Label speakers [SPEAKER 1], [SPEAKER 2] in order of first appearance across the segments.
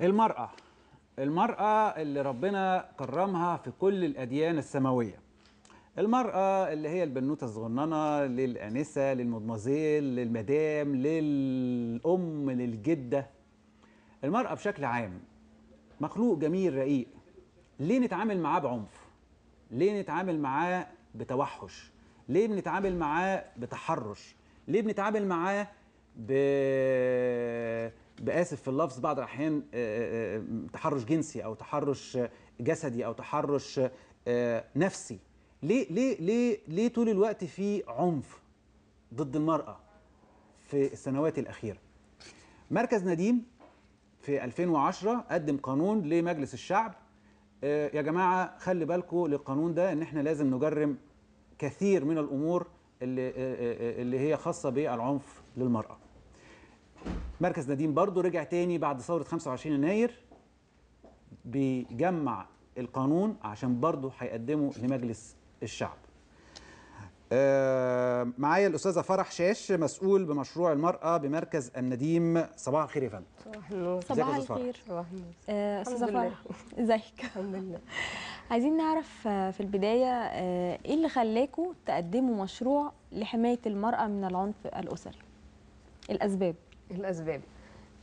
[SPEAKER 1] المرأة المرأة اللي ربنا كرمها في كل الأديان السماوية المرأة اللي هي البنوتة الصغننة للأنسة للمضمزيل للمدام للأم للجدة المرأة بشكل عام مخلوق جميل رقيق ليه نتعامل معاه بعنف ليه نتعامل معاه بتوحش ليه بنتعامل معاه بتحرش ليه بنتعامل معاه ب باسف في اللفظ بعض الاحيان آه، آه، آه، تحرش جنسي او تحرش جسدي او تحرش نفسي ليه ليه ليه ليه طول الوقت في عنف ضد المراه في السنوات الاخيره مركز نديم في 2010 قدم قانون لمجلس الشعب يا جماعه خلي بالكم للقانون ده ان احنا لازم نجرم كثير من الامور اللي اللي هي خاصه بالعنف للمراه مركز نديم برضو رجع تاني بعد ثورة 25 يناير بيجمع القانون عشان برضو هيقدمه لمجلس الشعب آه، معايا الأستاذة فرح شاش مسؤول بمشروع المرأة بمركز النديم صباح الخير يا
[SPEAKER 2] فندم صباح الخير صباح الخير آه، أستاذة فرح ازيك الحمد لله عايزين نعرف آه، في البداية إيه اللي خلاكوا تقدموا مشروع لحماية المرأة من العنف الأسري الأسباب
[SPEAKER 3] الاسباب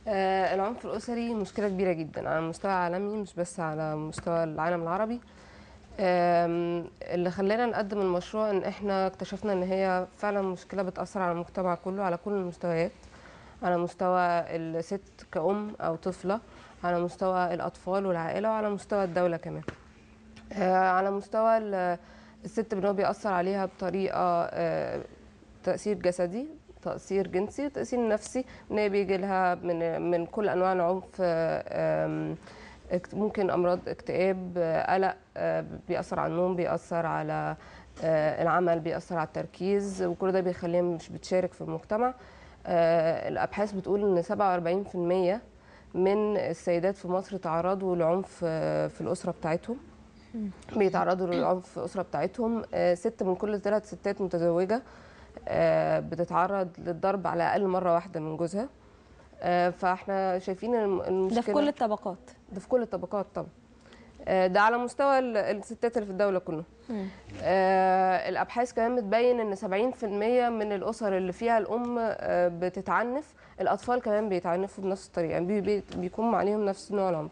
[SPEAKER 3] آه العنف الاسري مشكله كبيره جدا على مستوى العالمي مش بس على مستوى العالم العربي اللي خلانا نقدم المشروع ان احنا اكتشفنا ان هي فعلا مشكله بتاثر على المجتمع كله على كل المستويات على مستوى الست كأم أو طفلة على مستوى الأطفال والعائلة وعلى مستوى الدولة كمان آه، على مستوى الست بأنه بيأثر عليها بطريقة آه، تأثير جسدي تأثير جنسي وتاثير نفسي ان هي بيجي لها من من كل انواع العنف ممكن امراض اكتئاب قلق آه، بيأثر على النوم بيأثر على آه، العمل بيأثر على التركيز وكل ده بيخليها مش بتشارك في المجتمع آه، الابحاث بتقول ان 47% من السيدات في مصر تعرضوا لعنف في الاسره بتاعتهم بيتعرضوا للعنف في الاسره بتاعتهم ست من كل ثلاث ستات متزوجه آه، بتتعرض للضرب على الاقل مره واحده من جوزها آه، فاحنا شايفين المشكله ده في كل الطبقات ده في كل الطبقات طبعا آه، ده على مستوى الستات اللي في الدوله كلها الابحاث كمان بتبين ان 70% من الاسر اللي فيها الام بتتعنف الاطفال كمان بيتعنفوا بنفس الطريقه يعني بي بيكون عليهم نفس نوع العنف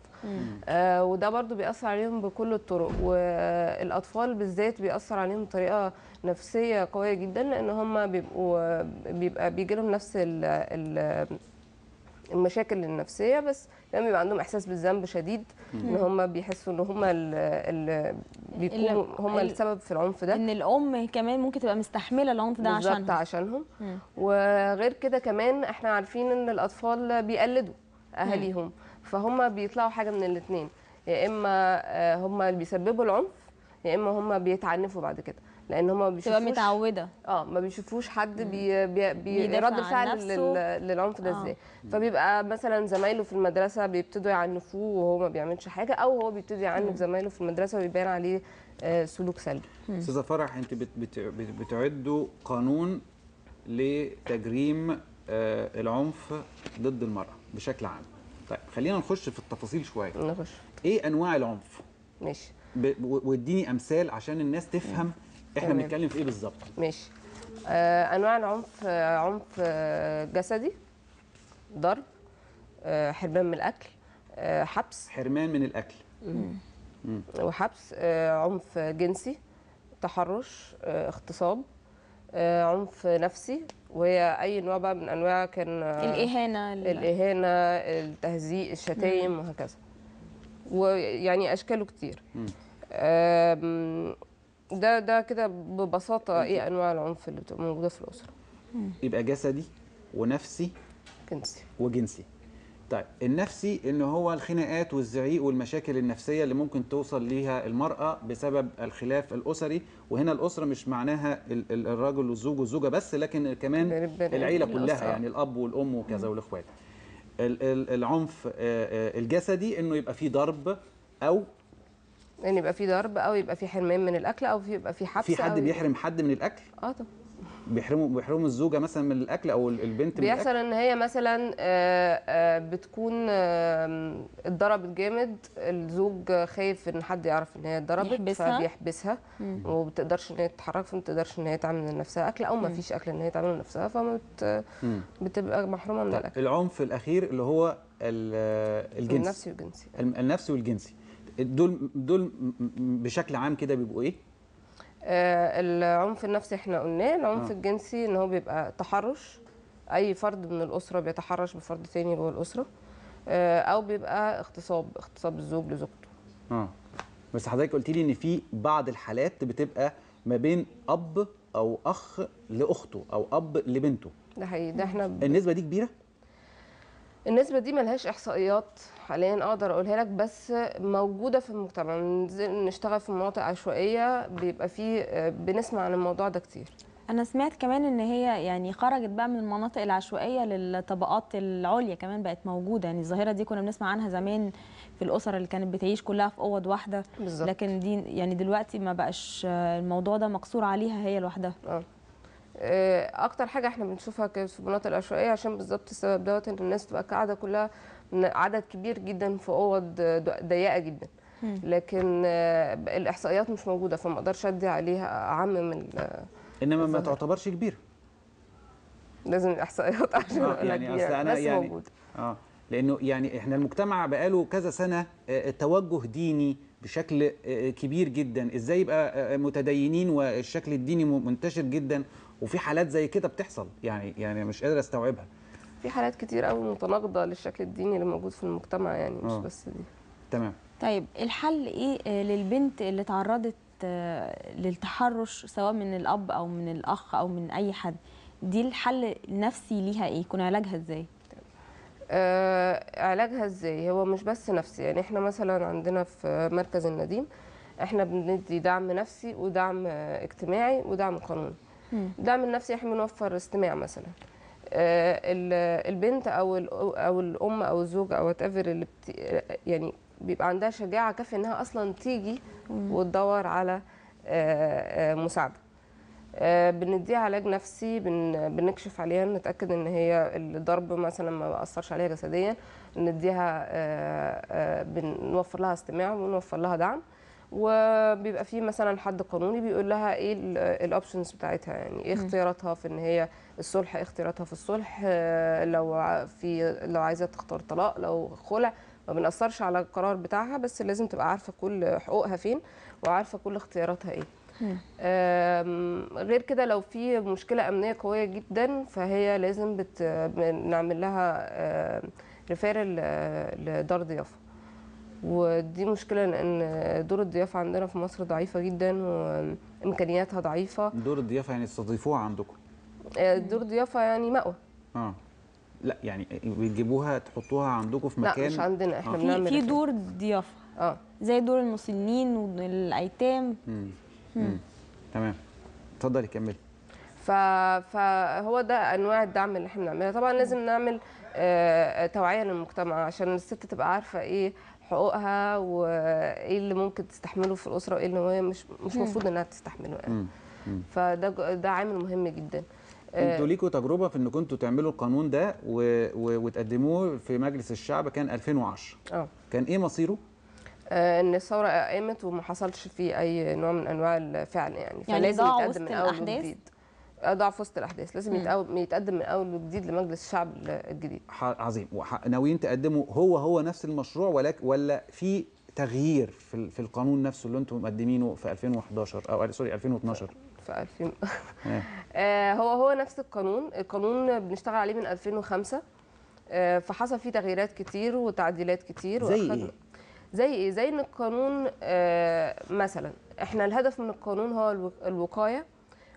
[SPEAKER 3] آه وده برضو بيأثر عليهم بكل الطرق والاطفال بالذات بيأثر عليهم بطريقه نفسيه قويه جدا لان هم بيبقوا بيبقى بيجي لهم نفس ال المشاكل النفسيه بس لما بيبقى عندهم احساس بالذنب شديد ان هم بيحسوا ان هم اللي بيكونوا هم السبب في العنف ده ان الام كمان ممكن تبقى مستحمله العنف ده عشانهم بالظبط عشانهم وغير كده كمان احنا عارفين ان الاطفال بيقلدوا اهاليهم فهم بيطلعوا حاجه من الاثنين يا اما آه، هم اللي بيسببوا العنف يا اما هم بيتعنفوا بعد كده لان هم ما بيشوفوش تبقى متعوده اه ما بيشوفوش حد بي بي بي فعل للعنف ده اه. ازاي فبيبقى مثلا زمايله في المدرسه بيبتدوا يعنفوه وهو ما بيعملش حاجه او هو بيبتدي يعنف زمايله في المدرسه ويبان عليه آه، سلوك سلبي استاذه فرح
[SPEAKER 1] انت بتعدوا قانون لتجريم آه، العنف ضد المراه بشكل عام طيب خلينا نخش في التفاصيل شويه نخش ايه انواع العنف ماشي واديني امثال عشان الناس تفهم احنا بنتكلم في ايه بالظبط
[SPEAKER 3] ماشي آه انواع العنف آه عنف آه جسدي ضرب آه حرمان من الاكل آه حبس
[SPEAKER 1] حرمان من الاكل
[SPEAKER 3] وحبس آه عنف جنسي تحرش آه اغتصاب آه عنف نفسي وهي اي نوع بقى من انواع كان آه، الاهانه الاهانه التهزيء الشتايم وهكذا ويعني اشكاله كتير ده ده كده ببساطه ايه انواع العنف اللي بتبقى موجوده في الاسره
[SPEAKER 1] يبقى جسدي ونفسي جنسي وجنسي طيب النفسي ان هو الخناقات والزعيق والمشاكل النفسيه اللي ممكن توصل ليها المراه بسبب الخلاف الاسري وهنا الاسره مش معناها الرجل والزوج والزوجه بس لكن كمان العيله يعني كلها يعني الاب والام وكذا والاخوات العنف آه، آه، الجسدي انه يبقى فيه ضرب او
[SPEAKER 3] ان يعني يبقى في ضرب او يبقى في حرمان من الاكل او في يبقى في حبس في حد بيحرم
[SPEAKER 1] حد من الاكل اه طبعا بيحرموا بيحرموا الزوجه مثلا من الاكل او البنت من بيحصل
[SPEAKER 3] ان هي مثلا آه، آه، بتكون اتضربت جامد الزوج خايف ان حد يعرف ان هي اتضربت يحبسها. فبيحبسها وما بتقدرش ان هي تتحرك فما بتقدرش ان هي تعمل لنفسها اكل او ما فيش اكل ان هي تعمل لنفسها فما بتبقى محرومه من طيب، الاكل
[SPEAKER 1] العنف الاخير اللي هو آه، الجنسي النفسي والجنسي النفسي والجنسي دول دول بشكل عام كده بيبقوا ايه؟
[SPEAKER 3] آه العنف النفسي احنا قلناه العنف آه. الجنسي ان هو بيبقى تحرش اي فرد من الاسره بيتحرش بفرد ثاني جوه الاسره آه او بيبقى اغتصاب اغتصاب الزوج لزوجته
[SPEAKER 1] اه بس حضرتك قلت لي ان في بعض الحالات بتبقى ما بين اب او اخ لاخته او اب لبنته
[SPEAKER 3] ده حقيقي ده احنا ب...
[SPEAKER 1] النسبه دي كبيره
[SPEAKER 3] النسبة دي ملهاش إحصائيات حاليا أقدر أقولها لك بس موجودة في المجتمع نشتغل في مناطق عشوائية بيبقى فيه بنسمع عن الموضوع ده كتير أنا سمعت
[SPEAKER 2] كمان إن هي يعني خرجت بقى من المناطق العشوائية للطبقات العليا كمان بقت موجودة يعني الظاهرة دي كنا بنسمع عنها زمان في الأسر اللي كانت بتعيش كلها في أوض واحدة بالزبط. لكن
[SPEAKER 3] دي يعني دلوقتي ما بقاش الموضوع ده مقصور عليها هي لوحدها آه. آه، اكتر حاجه احنا بنشوفها في المناطق العشوائيه عشان بالظبط السبب دوت ان الناس تبقى قاعده كلها عدد كبير جدا في اوض ضيقه جدا لكن آه، الاحصائيات مش موجوده فما اقدرش ادي عليها اعمم
[SPEAKER 1] انما ما تعتبرش كبيره
[SPEAKER 3] لازم الاحصائيات آه، عشان آه يعني اصل انا بس يعني موجود.
[SPEAKER 1] اه لانه يعني احنا المجتمع بقاله كذا سنه توجه ديني بشكل كبير جدا ازاي يبقى متدينين والشكل الديني منتشر جدا وفي حالات زي كده بتحصل يعني يعني مش قادر استوعبها
[SPEAKER 3] في حالات كتير قوي متناقضه للشكل الديني اللي موجود في المجتمع يعني مش أوه. بس دي تمام طيب الحل ايه آه، للبنت
[SPEAKER 2] اللي تعرضت آه، للتحرش سواء من الاب او من الاخ او من اي
[SPEAKER 3] حد دي الحل النفسي ليها ايه يكون علاجها ازاي آه، علاجها ازاي هو مش بس نفسي يعني احنا مثلا عندنا في مركز النديم احنا بندي دعم نفسي ودعم اجتماعي ودعم قانوني دعم النفسي احنا بنوفر استماع مثلا آه، البنت او او الام او الزوج او وات ايفر اللي يعني بيبقى عندها شجاعه كافيه انها اصلا تيجي وتدور على آه، آه، مساعده بنديها علاج نفسي بنكشف عليها نتاكد ان هي الضرب مثلا ما اثرش عليها جسديا نديها بنوفر لها استماع ونوفر لها دعم وبيبقى في مثلا حد قانوني بيقول لها ايه الاوبشنز بتاعتها يعني ايه اختياراتها في ان هي الصلح إيه اختياراتها في الصلح آه، لو في لو عايزه تختار طلاق لو خلع ما بنأثرش على القرار بتاعها بس لازم تبقى عارفه كل حقوقها فين وعارفه كل اختياراتها ايه غير كده لو في مشكله امنيه قويه جدا فهي لازم بت... بنعمل لها ريفيرال آه، آه، لدار ضيافه ودي مشكله لان دور الضيافه عندنا في مصر ضعيفه جدا وامكانياتها ضعيفه
[SPEAKER 1] دور الضيافه يعني تستضيفوها عندكم
[SPEAKER 3] آه، دور ضيافه يعني مأوى
[SPEAKER 1] اه لا يعني بتجيبوها تحطوها عندكم في مكان لا مش عندنا احنا آه. في
[SPEAKER 2] دور ضيافه اه زي دور المسنين
[SPEAKER 3] والايتام
[SPEAKER 1] تمام اتفضلي كملي
[SPEAKER 3] فهو ده انواع الدعم اللي احنا بنعملها طبعا لازم نعمل آه، توعيه للمجتمع عشان الست تبقى عارفه ايه حقوقها وايه اللي ممكن تستحمله في الاسره وايه اللي مش مش المفروض انها تستحمله يعني فده ده عامل مهم جدا انتوا آه،
[SPEAKER 1] ليكوا تجربه في ان كنتوا تعملوا القانون ده و... و... وتقدموه في مجلس الشعب كان 2010 اه كان ايه مصيره؟
[SPEAKER 3] آه ان الثوره قامت وما حصلش فيه اي نوع من انواع الفعل يعني, يعني فلازم يتقدم من اول وجديد ضعف وسط الاحداث لازم يتقدم من اول وجديد لمجلس الشعب الجديد
[SPEAKER 1] عظيم ناويين تقدموا هو هو نفس المشروع ولكن ولا في تغيير في في القانون نفسه اللي انتم مقدمينه في 2011 او سوري 2012 في 2000 إيه.
[SPEAKER 3] آه، هو هو نفس القانون القانون بنشتغل عليه من 2005 آه، فحصل فيه تغييرات كتير وتعديلات كتير زي ايه زي ايه زي ان القانون آه، مثلا احنا الهدف من القانون هو الوقايه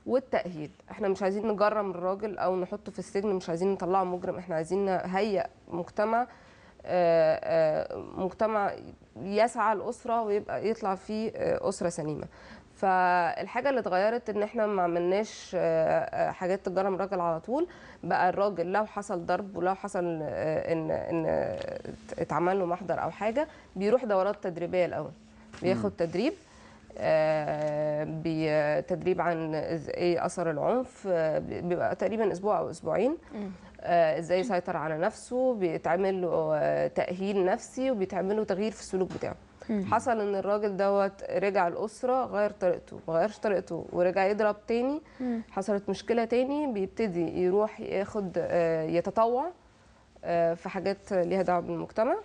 [SPEAKER 3] والتأهيل احنا مش عايزين نجرم الراجل او نحطه في السجن مش عايزين نطلعه مجرم احنا عايزين نهيئ مجتمع آه، آه، مجتمع يسعى الأسرة ويبقى يطلع فيه آه، أسرة سليمة فالحاجه اللي اتغيرت ان احنا ما عملناش حاجات تجرم الراجل على طول بقى الراجل لو حصل ضرب ولو حصل ان ان اتعمل له محضر او حاجه بيروح دورات تدريبيه الاول بياخد تدريب آه، بتدريب عن ايه اثر العنف آه، بيبقى تقريبا اسبوع او اسبوعين آه، ازاي يسيطر على نفسه بيتعمل له تاهيل نفسي وبيتعمل له تغيير في السلوك بتاعه حصل ان الراجل دوت رجع الاسره غير طريقته ما غيرش طريقته ورجع يضرب تاني حصلت مشكله تاني بيبتدي يروح ياخد يتطوع في حاجات ليها دعوه بالمجتمع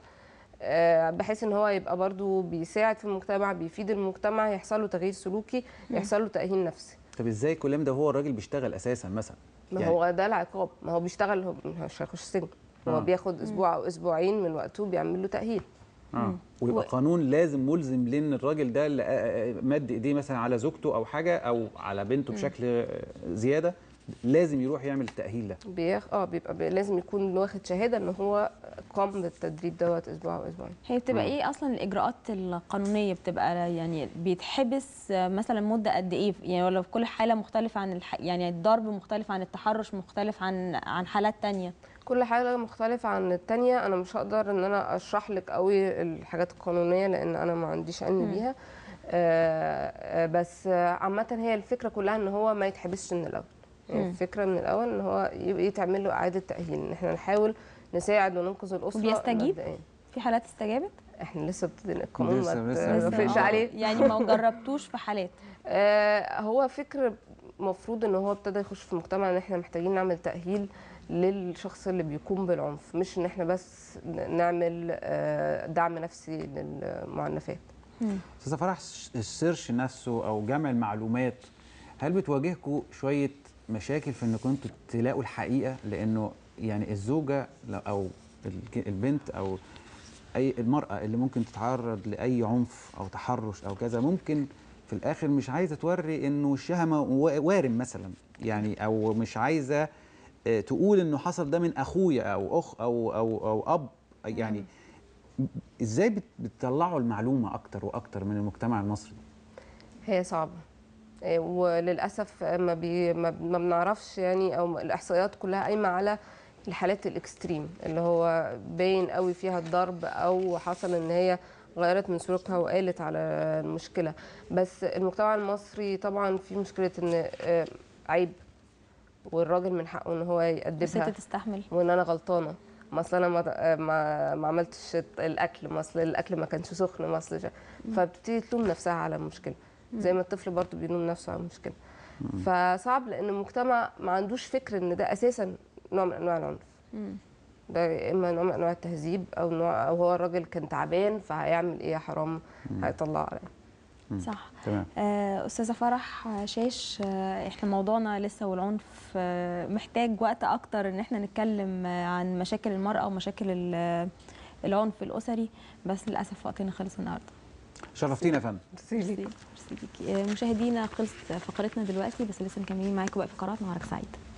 [SPEAKER 3] آه، بحيث ان هو يبقى برضو بيساعد في المجتمع بيفيد المجتمع يحصل له تغيير سلوكي يحصل له تاهيل نفسي
[SPEAKER 1] طب ازاي الكلام ده هو الراجل بيشتغل اساسا مثلا
[SPEAKER 3] ما يعني هو ده العقاب ما هو بيشتغل مش هيخش سجن هو آه. بياخد اسبوع او اسبوعين من وقته بيعمل له تاهيل
[SPEAKER 1] آه. ويبقى قانون لازم ملزم لان الراجل ده اللي آه، آه، مد ايديه مثلا على زوجته او حاجه او على بنته بشكل زياده لازم يروح يعمل التاهيل ده
[SPEAKER 3] بيخ... اه بيبقى بي... لازم يكون واخد شهاده ان هو قام بالتدريب دوت اسبوع او اسبوعين هي بتبقى م. ايه
[SPEAKER 2] اصلا الاجراءات القانونيه بتبقى يعني بيتحبس مثلا مده قد ايه يعني ولا في كل حاله مختلفه عن الح... يعني الضرب مختلف عن التحرش مختلف عن عن حالات ثانيه
[SPEAKER 3] كل حاجه مختلفه عن الثانيه انا مش هقدر ان انا اشرح لك قوي الحاجات القانونيه لان انا ما عنديش علم بيها آه،, آه بس عامه هي الفكره كلها ان هو ما يتحبسش من الاول الفكره من الاول ان هو يتعمل له اعاده تاهيل ان احنا نحاول نساعد وننقذ الاسره وبيستجيب في حالات استجابت احنا لسه القانون ما اتفقش آه. عليه يعني ما جربتوش في حالات آه هو فكر المفروض ان هو ابتدى يخش في المجتمع ان احنا محتاجين نعمل تاهيل للشخص اللي بيقوم بالعنف مش ان احنا بس نعمل آه دعم نفسي للمعنفات
[SPEAKER 1] استاذه فرح السيرش نفسه او جمع المعلومات هل بتواجهكم شويه مشاكل في انكم انتم تلاقوا الحقيقه لانه يعني الزوجه او البنت او اي المراه اللي ممكن تتعرض لاي عنف او تحرش او كذا ممكن في الاخر مش عايزه توري انه وشها وارم مثلا يعني او مش عايزه آه، تقول انه حصل ده من اخويا او اخ او او او اب يعني ازاي بتطلعوا المعلومه اكتر واكتر من المجتمع المصري
[SPEAKER 3] هي صعبه وللاسف ما, بي ما بنعرفش يعني او الاحصائيات كلها قايمه على الحالات الاكستريم اللي هو باين قوي فيها الضرب او حصل ان هي غيرت من سلوكها وقالت على المشكله بس المجتمع المصري طبعا في مشكله ان آه، عيب والراجل من حقه ان هو يقدمها بس انت تستحمل وان انا غلطانه ما اصل انا ما آه، ما, ما عملتش الاكل ما اصل الاكل ما كانش سخن ما اصل فبتبتدي تلوم نفسها على المشكله زي ما الطفل برضه بيلوم نفسه على المشكله فصعب لان المجتمع ما عندوش فكر ان ده اساسا نوع من انواع العنف ده يا اما نوع من انواع التهذيب او نوع او هو الراجل كان تعبان فهيعمل ايه يا حرام هيطلعه عليه
[SPEAKER 2] صح تمام.
[SPEAKER 3] آه، استاذه فرح شاش آه، احنا موضوعنا لسه والعنف
[SPEAKER 2] آه، محتاج وقت اكتر ان احنا نتكلم عن مشاكل المراه ومشاكل العنف الاسري بس للاسف وقتنا خلص النهارده
[SPEAKER 1] شرفتينا يا فندم
[SPEAKER 2] ميرسي ليكي مشاهدينا خلصت فقرتنا دلوقتي بس لسه مكملين معاكم بقى فقرات نهارك سعيد